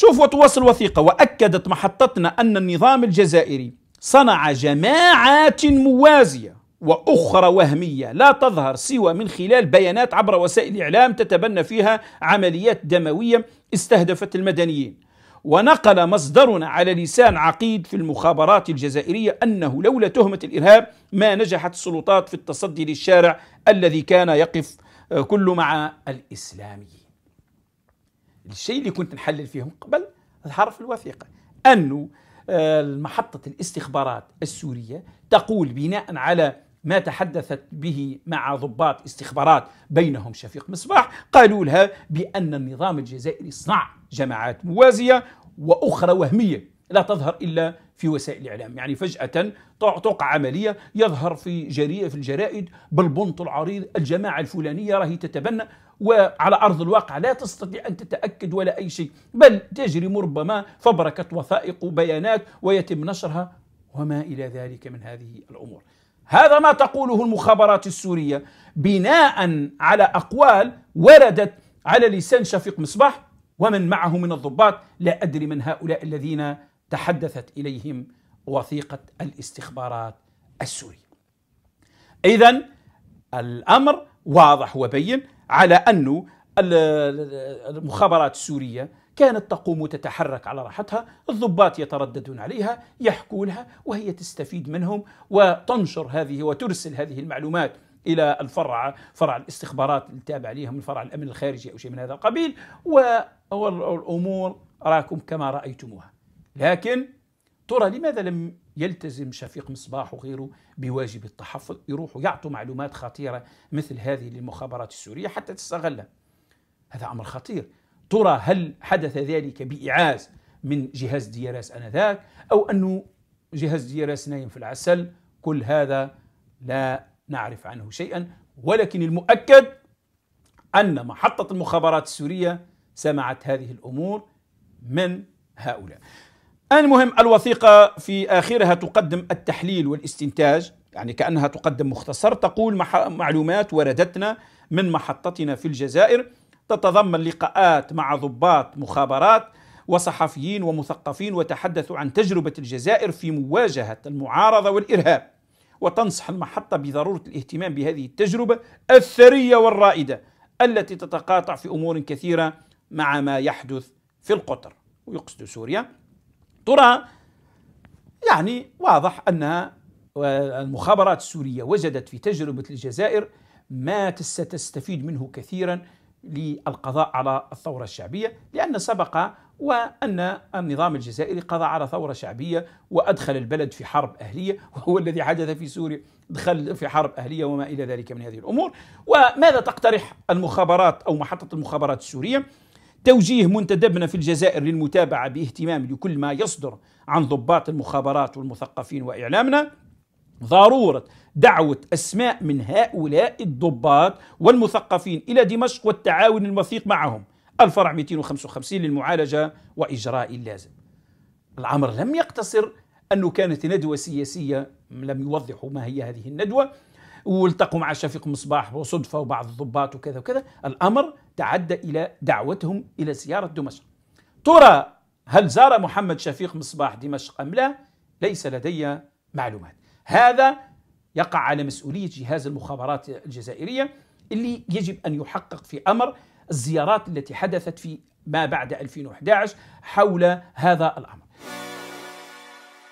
شوف وتواصل وثيقة وأكدت محطتنا أن النظام الجزائري صنع جماعات موازية وأخرى وهمية لا تظهر سوى من خلال بيانات عبر وسائل إعلام تتبنى فيها عمليات دموية استهدفت المدنيين ونقل مصدرنا على لسان عقيد في المخابرات الجزائرية أنه لولا تهمة الإرهاب ما نجحت السلطات في التصدي للشارع الذي كان يقف آه، كله مع الإسلاميين الشيء اللي كنت نحلل فيهم قبل ظهر في الوثيقه انه آه، محطه الاستخبارات السوريه تقول بناء على ما تحدثت به مع ضباط استخبارات بينهم شفيق مصباح قالوا لها بأن النظام الجزائري صنع جماعات موازية وأخرى وهمية لا تظهر إلا في وسائل الإعلام يعني فجأة تقع عملية يظهر في جريئة في الجرائد بالبنط العريض الجماعة الفلانية راهي تتبنى وعلى أرض الواقع لا تستطيع أن تتأكد ولا أي شيء بل تجري ربما فبركة وثائق وبيانات ويتم نشرها وما إلى ذلك من هذه الأمور هذا ما تقوله المخابرات السورية بناء على أقوال وردت على لسان شفيق مصباح ومن معه من الضباط لا أدري من هؤلاء الذين تحدثت اليهم وثيقه الاستخبارات السوريه. اذا الامر واضح وبين على انه المخابرات السوريه كانت تقوم تتحرك على راحتها الضباط يترددون عليها يحكونها وهي تستفيد منهم وتنشر هذه وترسل هذه المعلومات الى الفرع فرع الاستخبارات التابع لهم من فرع الامن الخارجي او شيء من هذا القبيل والامور راكم كما رايتموها لكن ترى لماذا لم يلتزم شفيق مصباح وغيره بواجب التحفظ يروحوا يعطوا معلومات خطيرة مثل هذه للمخابرات السورية حتى تستغلها هذا أمر خطير ترى هل حدث ذلك بإعاز من جهاز دياراس آنذاك أو أنه جهاز دياراس نايم في العسل كل هذا لا نعرف عنه شيئا ولكن المؤكد أن محطة المخابرات السورية سمعت هذه الأمور من هؤلاء المهم الوثيقة في آخرها تقدم التحليل والاستنتاج يعني كأنها تقدم مختصر تقول معلومات وردتنا من محطتنا في الجزائر تتضمن لقاءات مع ضباط مخابرات وصحفيين ومثقفين وتحدثوا عن تجربة الجزائر في مواجهة المعارضة والإرهاب وتنصح المحطة بضرورة الاهتمام بهذه التجربة الثرية والرائدة التي تتقاطع في أمور كثيرة مع ما يحدث في القطر ويقصد سوريا ترى يعني واضح أن المخابرات السورية وجدت في تجربة الجزائر ما ستستفيد منه كثيرا للقضاء على الثورة الشعبية لأن سبق وأن النظام الجزائري قضى على ثورة شعبية وأدخل البلد في حرب أهلية وهو الذي حدث في سوريا دخل في حرب أهلية وما إلى ذلك من هذه الأمور وماذا تقترح المخابرات أو محطة المخابرات السورية توجيه منتدبنا في الجزائر للمتابعة باهتمام لكل ما يصدر عن ضباط المخابرات والمثقفين وإعلامنا ضرورة دعوة أسماء من هؤلاء الضباط والمثقفين إلى دمشق والتعاون الوثيق معهم الفرع 255 للمعالجة وإجراء اللازم الأمر لم يقتصر أنه كانت ندوة سياسية لم يوضحوا ما هي هذه الندوة والتقوا مع شفيق مصباح وصدفة وبعض الضباط وكذا وكذا الأمر تعدى إلى دعوتهم إلى زيارة دمشق ترى هل زار محمد شفيق مصباح دمشق أم لا ليس لدي معلومات هذا يقع على مسؤولية جهاز المخابرات الجزائرية اللي يجب أن يحقق في أمر الزيارات التي حدثت في ما بعد 2011 حول هذا الأمر